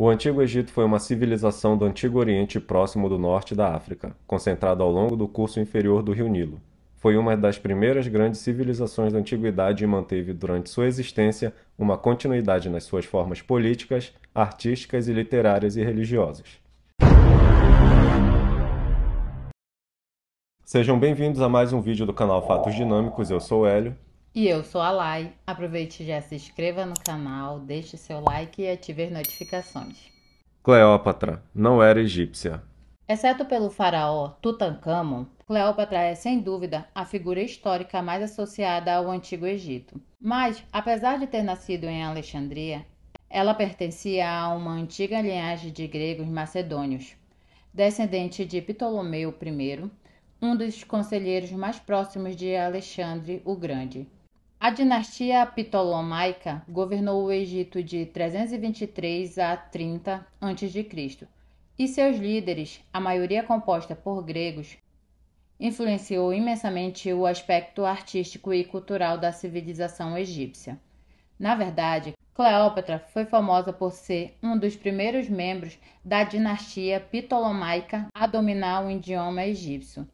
O Antigo Egito foi uma civilização do Antigo Oriente próximo do norte da África, concentrada ao longo do curso inferior do rio Nilo. Foi uma das primeiras grandes civilizações da antiguidade e manteve durante sua existência uma continuidade nas suas formas políticas, artísticas e literárias e religiosas. Sejam bem-vindos a mais um vídeo do canal Fatos Dinâmicos, eu sou o Hélio. E eu sou a Lai. Aproveite e já se inscreva no canal, deixe seu like e ative as notificações. Cleópatra não era egípcia. Exceto pelo faraó Tutankhamon, Cleópatra é sem dúvida a figura histórica mais associada ao antigo Egito. Mas, apesar de ter nascido em Alexandria, ela pertencia a uma antiga linhagem de gregos macedônios, descendente de Ptolomeu I, um dos conselheiros mais próximos de Alexandre o Grande. A dinastia ptolomaica governou o Egito de 323 a 30 a.C. e seus líderes, a maioria composta por gregos, influenciou imensamente o aspecto artístico e cultural da civilização egípcia. Na verdade, Cleópatra foi famosa por ser um dos primeiros membros da dinastia ptolomaica a dominar o idioma egípcio.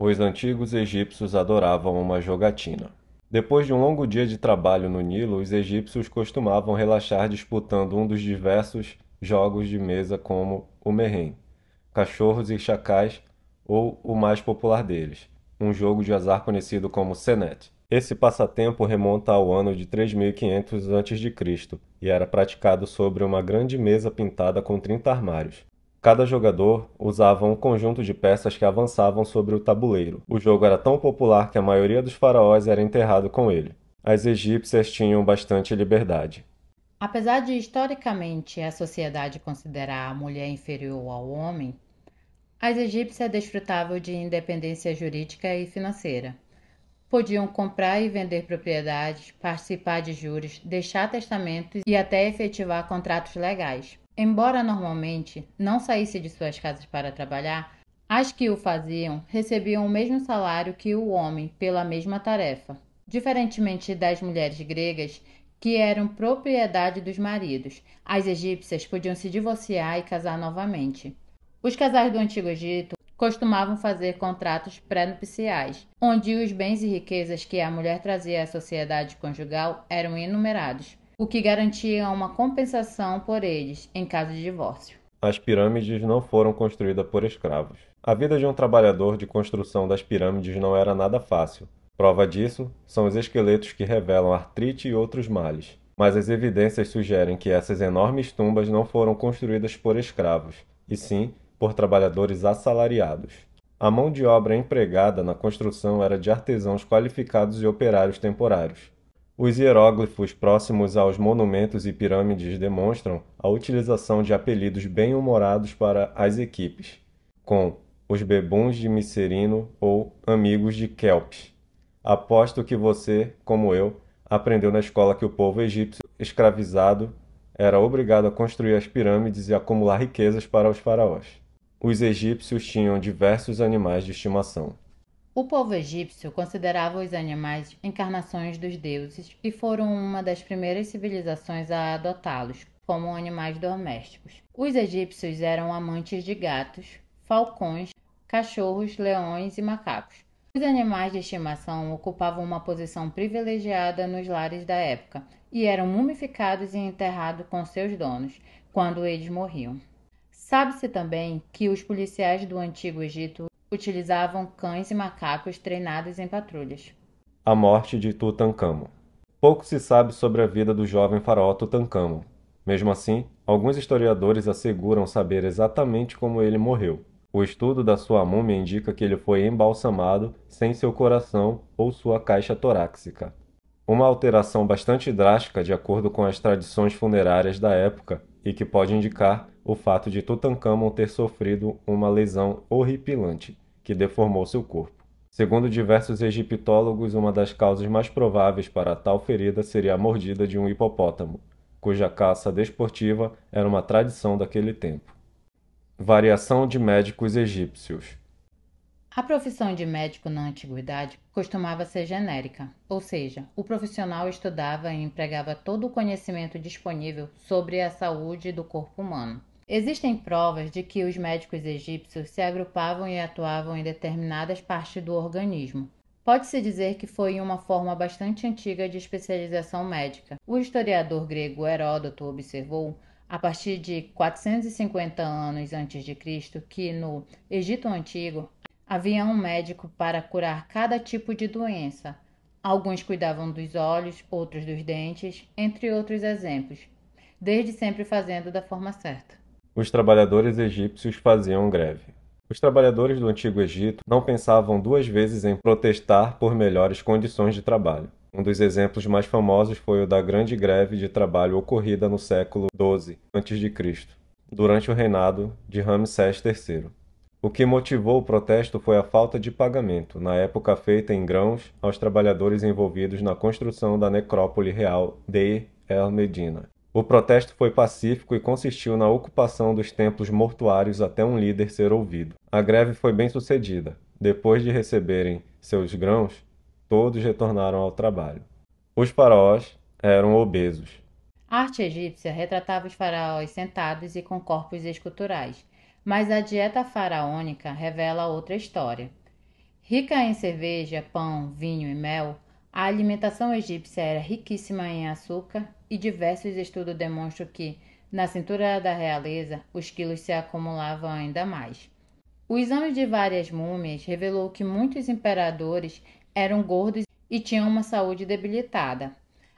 Os antigos egípcios adoravam uma jogatina. Depois de um longo dia de trabalho no Nilo, os egípcios costumavam relaxar disputando um dos diversos jogos de mesa como o merrem, cachorros e chacais, ou o mais popular deles, um jogo de azar conhecido como senet. Esse passatempo remonta ao ano de 3500 a.C. e era praticado sobre uma grande mesa pintada com 30 armários. Cada jogador usava um conjunto de peças que avançavam sobre o tabuleiro. O jogo era tão popular que a maioria dos faraós era enterrado com ele. As egípcias tinham bastante liberdade. Apesar de historicamente a sociedade considerar a mulher inferior ao homem, as egípcias desfrutavam de independência jurídica e financeira. Podiam comprar e vender propriedades, participar de juros, deixar testamentos e até efetivar contratos legais. Embora normalmente não saísse de suas casas para trabalhar, as que o faziam recebiam o mesmo salário que o homem pela mesma tarefa. Diferentemente das mulheres gregas, que eram propriedade dos maridos, as egípcias podiam se divorciar e casar novamente. Os casais do Antigo Egito costumavam fazer contratos pré-nupciais, onde os bens e riquezas que a mulher trazia à sociedade conjugal eram enumerados o que garantia uma compensação por eles em caso de divórcio. As pirâmides não foram construídas por escravos. A vida de um trabalhador de construção das pirâmides não era nada fácil. Prova disso são os esqueletos que revelam artrite e outros males. Mas as evidências sugerem que essas enormes tumbas não foram construídas por escravos, e sim por trabalhadores assalariados. A mão de obra empregada na construção era de artesãos qualificados e operários temporários. Os hieróglifos próximos aos monumentos e pirâmides demonstram a utilização de apelidos bem-humorados para as equipes, com os bebuns de Micerino ou amigos de Kelps. Aposto que você, como eu, aprendeu na escola que o povo egípcio escravizado era obrigado a construir as pirâmides e acumular riquezas para os faraós. Os egípcios tinham diversos animais de estimação, o povo egípcio considerava os animais encarnações dos deuses e foram uma das primeiras civilizações a adotá-los como animais domésticos. Os egípcios eram amantes de gatos, falcões, cachorros, leões e macacos. Os animais de estimação ocupavam uma posição privilegiada nos lares da época e eram mumificados e enterrados com seus donos quando eles morriam. Sabe-se também que os policiais do Antigo Egito utilizavam cães e macacos treinados em patrulhas. A morte de Tutankhamon. Pouco se sabe sobre a vida do jovem faraó Tutankhamon. Mesmo assim, alguns historiadores asseguram saber exatamente como ele morreu. O estudo da sua múmia indica que ele foi embalsamado sem seu coração ou sua caixa torácica. Uma alteração bastante drástica de acordo com as tradições funerárias da época e que pode indicar o fato de Tutankhamon ter sofrido uma lesão horripilante que deformou seu corpo. Segundo diversos egiptólogos, uma das causas mais prováveis para tal ferida seria a mordida de um hipopótamo, cuja caça desportiva era uma tradição daquele tempo. Variação de médicos egípcios. A profissão de médico na antiguidade costumava ser genérica, ou seja, o profissional estudava e empregava todo o conhecimento disponível sobre a saúde do corpo humano. Existem provas de que os médicos egípcios se agrupavam e atuavam em determinadas partes do organismo. Pode-se dizer que foi uma forma bastante antiga de especialização médica. O historiador grego Heródoto observou, a partir de 450 anos antes de Cristo, que no Egito antigo havia um médico para curar cada tipo de doença. Alguns cuidavam dos olhos, outros dos dentes, entre outros exemplos, desde sempre fazendo da forma certa os trabalhadores egípcios faziam greve. Os trabalhadores do Antigo Egito não pensavam duas vezes em protestar por melhores condições de trabalho. Um dos exemplos mais famosos foi o da grande greve de trabalho ocorrida no século XII a.C., durante o reinado de Ramsés III. O que motivou o protesto foi a falta de pagamento, na época feita em grãos, aos trabalhadores envolvidos na construção da necrópole real de El Medina, o protesto foi pacífico e consistiu na ocupação dos templos mortuários até um líder ser ouvido. A greve foi bem sucedida. Depois de receberem seus grãos, todos retornaram ao trabalho. Os faraós eram obesos. A arte egípcia retratava os faraós sentados e com corpos esculturais, mas a dieta faraônica revela outra história. Rica em cerveja, pão, vinho e mel, a alimentação egípcia era riquíssima em açúcar, e diversos estudos demonstram que, na cintura da realeza, os quilos se acumulavam ainda mais. O exame de várias múmias revelou que muitos imperadores eram gordos e tinham uma saúde debilitada,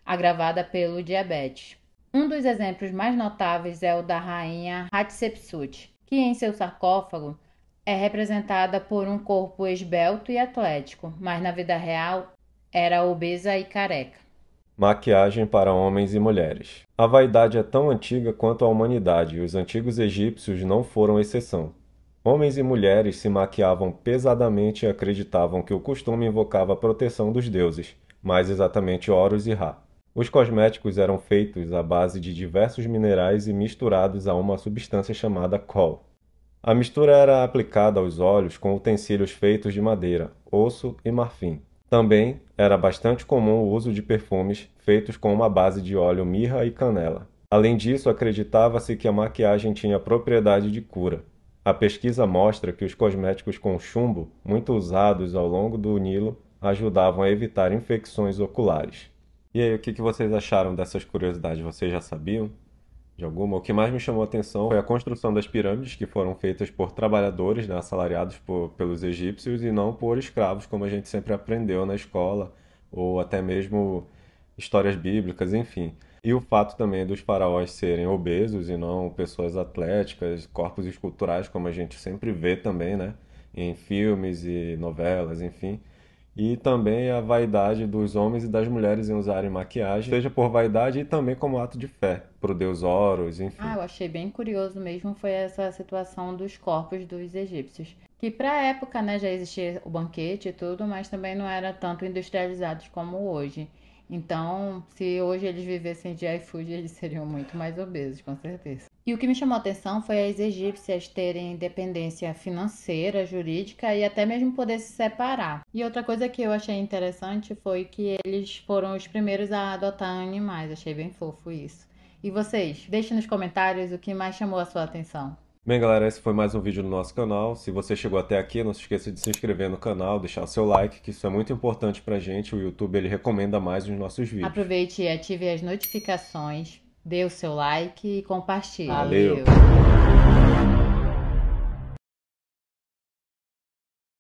agravada pelo diabetes. Um dos exemplos mais notáveis é o da rainha Hatshepsut, que em seu sarcófago é representada por um corpo esbelto e atlético, mas na vida real era obesa e careca maquiagem para homens e mulheres. A vaidade é tão antiga quanto a humanidade e os antigos egípcios não foram exceção. Homens e mulheres se maquiavam pesadamente e acreditavam que o costume invocava a proteção dos deuses, mais exatamente Horus e Ra. Os cosméticos eram feitos à base de diversos minerais e misturados a uma substância chamada kohl. A mistura era aplicada aos olhos com utensílios feitos de madeira, osso e marfim. Também era bastante comum o uso de perfumes feitos com uma base de óleo mirra e canela. Além disso, acreditava-se que a maquiagem tinha propriedade de cura. A pesquisa mostra que os cosméticos com chumbo, muito usados ao longo do Nilo, ajudavam a evitar infecções oculares. E aí, o que vocês acharam dessas curiosidades? Vocês já sabiam? de alguma. O que mais me chamou a atenção foi a construção das pirâmides, que foram feitas por trabalhadores, né, assalariados por, pelos egípcios, e não por escravos, como a gente sempre aprendeu na escola, ou até mesmo histórias bíblicas, enfim. E o fato também dos faraós serem obesos e não pessoas atléticas, corpos esculturais, como a gente sempre vê também, né? Em filmes e novelas, enfim e também a vaidade dos homens e das mulheres em usarem maquiagem, seja por vaidade e também como ato de fé para o deus Horus, enfim. Ah, eu achei bem curioso mesmo foi essa situação dos corpos dos egípcios, que para a época, né, já existia o banquete e tudo, mas também não era tanto industrializados como hoje. Então, se hoje eles vivessem de iFood, eles seriam muito mais obesos, com certeza. E o que me chamou a atenção foi as egípcias terem independência financeira, jurídica e até mesmo poder se separar. E outra coisa que eu achei interessante foi que eles foram os primeiros a adotar animais. Achei bem fofo isso. E vocês, deixem nos comentários o que mais chamou a sua atenção. Bem, galera, esse foi mais um vídeo do nosso canal. Se você chegou até aqui, não se esqueça de se inscrever no canal, deixar o seu like, que isso é muito importante pra gente. O YouTube, ele recomenda mais os nossos vídeos. Aproveite e ative as notificações, dê o seu like e compartilhe. Valeu. Valeu.